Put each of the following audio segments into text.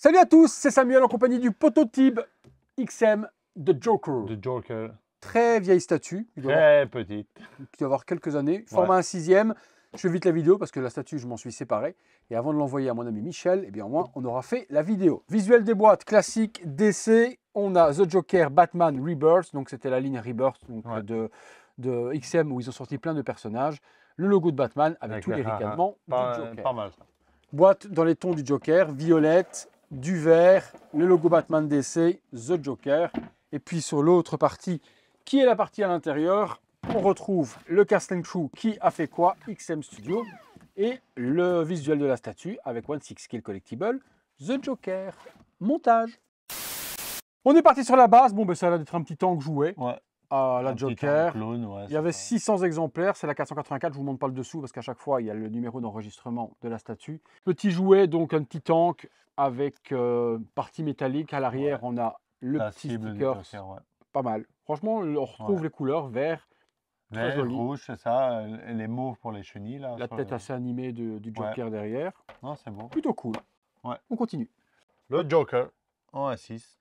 Salut à tous, c'est Samuel en compagnie du prototype XM The Joker. The Joker. Très vieille statue. Très petite. Qui doit avoir quelques années. Format un sixième. Je fais vite la vidéo parce que la statue, je m'en suis séparé. Et avant de l'envoyer à mon ami Michel, eh bien au moins, on aura fait la vidéo. Visuel des boîtes, classique, DC. On a The Joker, Batman, Rebirth. Donc c'était la ligne Rebirth de, de XM où ils ont sorti plein de personnages. Le logo de Batman avec, tous les ricanements du Joker. Pas mal ça. Boîte dans les tons du Joker, violette, du vert, le logo Batman DC, The Joker. Et puis sur l'autre partie, qui est la partie à l'intérieur, on retrouve le Casting Crew qui a fait quoi, XM Studio, et le visuel de la statue avec One Six Kill Collectible, The Joker. Montage. On est parti sur la base. Bon, ben ça va l'air d'être un petit tank joué. Ouais. Ah, la Joker. il y avait 600 exemplaires, c'est la 484, je vous montre pas le dessous parce qu'à chaque fois il y a le numéro d'enregistrement de la statue. Petit jouet, donc un petit tank avec euh, partie métallique. À l'arrière, on a le petit sticker. Pas mal. Franchement, on retrouve les couleurs vert, rouge, c'est ça. Euh, les mauves pour les chenilles. la tête assez animée du Joker derrière. c'est bon. Plutôt cool. On continue. Le Joker en A6.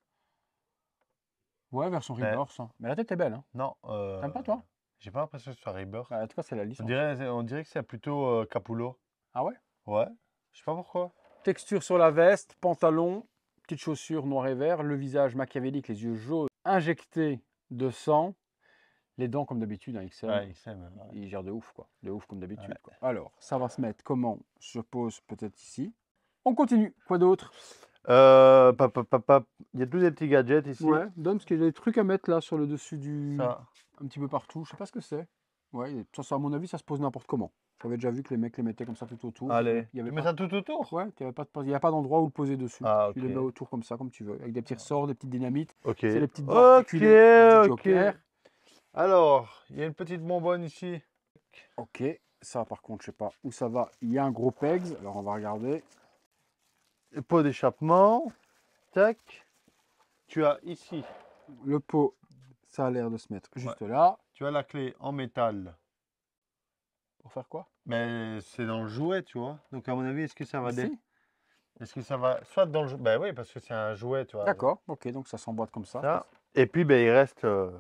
Ouais, version Rebirth. Hein. Mais, la tête est belle. Hein. Non. Euh, T'aimes pas, toi J'ai pas l'impression que ce soit Rebirth. Bah, en tout cas, c'est la liste. On dirait, on dirait que c'est plutôt euh, Capullo. Ah ouais Ouais. Je sais pas pourquoi. Texture sur la veste, pantalon, petites chaussures noir et vert, le visage machiavélique, les yeux jaunes, injectés de sang, les dents comme d'habitude, hein, XM. Ouais, Il gère de ouf, quoi. De ouf comme d'habitude. Alors, ça va se mettre comment Je pose peut-être ici. On continue. Quoi d'autre euh, il y a tous des petits gadgets ici. Ouais, donne ce qu'il y a des trucs à mettre là sur le dessus du. Un petit peu partout. Je sais pas ce que c'est. Ouais, ça, à mon avis, ça se pose n'importe comment. J'avais déjà vu que les mecs les mettaient comme ça tout autour. Allez. Il y avait tu mets ça tout autour Ouais, il n'y a pas d'endroit où le poser dessus. Il ah, Tu le mets autour comme ça, comme tu veux, avec des petits ressorts, des petites dynamites. Ok. C'est les petites Ok, ok. Alors, il y a une petite bonbonne ici. Ok, ça par contre, je sais pas où ça va. Il y a un gros pegs, alors on va regarder pot d'échappement. Tac. Tu as ici. Le pot, ça a l'air de se mettre juste là. Tu as la clé en métal. Pour faire quoi Mais c'est dans le jouet, tu vois. Donc à mon avis, est-ce que ça va Est-ce que ça va soit dans le jouet Ben oui, parce que c'est un jouet, tu vois. D'accord. Ok, donc ça s'emboîte comme ça. Et puis ben il reste euh,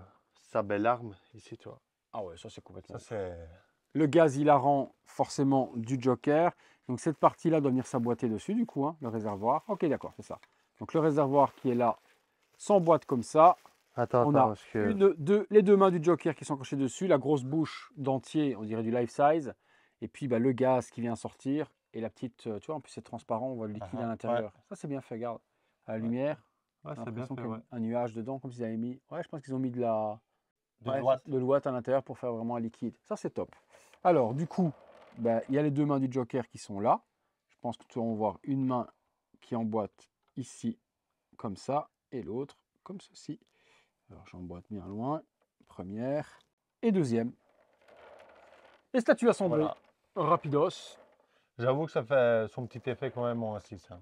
sa belle arme ici, tu vois. Ah ouais, ça c'est complètement. Ça, le gaz il rend forcément du Joker donc cette partie-là doit venir s'aboîter dessus, du coup, hein, le réservoir. Ok, d'accord, c'est ça. Donc le réservoir qui est là s'emboîte comme ça. Attends, on a les deux mains du Joker qui sont accrochées dessus, la grosse bouche d'entier, on dirait du life size, et puis bah, le gaz qui vient sortir, et la petite, euh, tu vois, en plus c'est transparent, on voit le liquide ah, à l'intérieur. Ça c'est bien fait, regarde, à la lumière. Ouais, c'est bien fait, Un nuage dedans, comme s'ils avaient mis. Ouais, je pense qu'ils ont mis de la. De l'ouate à l'intérieur pour faire vraiment un liquide. Ça c'est top. Alors, du coup, ben, il y a les deux mains du Joker qui sont là. Je pense que tu vas voir une main qui emboîte ici, comme ça, et l'autre comme ceci. Alors j'emboîte bien loin. Première et deuxième. Et statue à son voilà. Rapidos. J'avoue que ça fait son petit effet quand même en assis. Hein.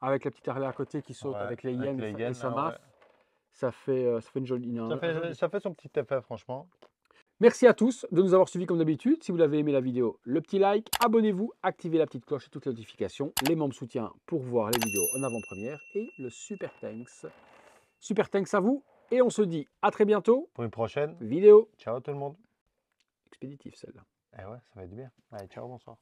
Avec la petite arrière à côté qui saute avec les yens, et sa ah ça, fait, euh, ça fait une jolie. Ça, fait, ça fait son petit effet, franchement. Merci à tous de nous avoir suivis comme d'habitude. Si vous avez aimé la vidéo, le petit like, abonnez-vous, activez la petite cloche et toutes les notifications. Les membres soutiens pour voir les vidéos en avant-première et le super thanks. Super thanks à vous et on se dit à très bientôt pour une prochaine vidéo. Ciao tout le monde. Expéditif celle-là. Eh ouais, ça va être bien. Allez, ciao, bonsoir.